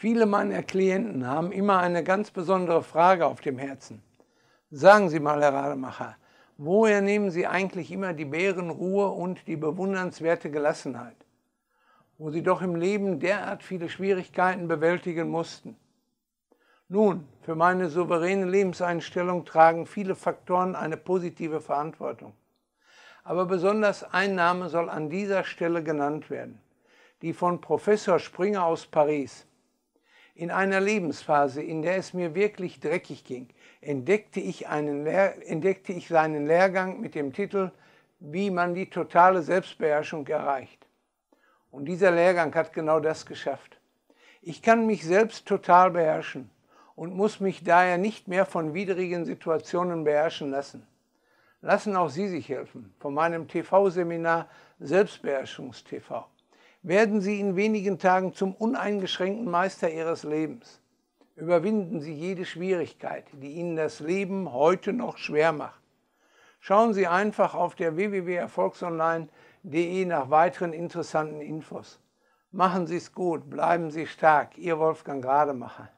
Viele meiner Klienten haben immer eine ganz besondere Frage auf dem Herzen. Sagen Sie mal, Herr Rademacher, woher nehmen Sie eigentlich immer die Bärenruhe und die bewundernswerte Gelassenheit, wo Sie doch im Leben derart viele Schwierigkeiten bewältigen mussten? Nun, für meine souveräne Lebenseinstellung tragen viele Faktoren eine positive Verantwortung. Aber besonders ein Name soll an dieser Stelle genannt werden, die von Professor Springer aus Paris, in einer Lebensphase, in der es mir wirklich dreckig ging, entdeckte ich, einen Lehr entdeckte ich seinen Lehrgang mit dem Titel Wie man die totale Selbstbeherrschung erreicht. Und dieser Lehrgang hat genau das geschafft. Ich kann mich selbst total beherrschen und muss mich daher nicht mehr von widrigen Situationen beherrschen lassen. Lassen auch Sie sich helfen von meinem TV-Seminar Selbstbeherrschungstv werden Sie in wenigen Tagen zum uneingeschränkten Meister Ihres Lebens. Überwinden Sie jede Schwierigkeit, die Ihnen das Leben heute noch schwer macht. Schauen Sie einfach auf der www.erfolgsonline.de nach weiteren interessanten Infos. Machen Sie es gut, bleiben Sie stark, Ihr Wolfgang Rademacher.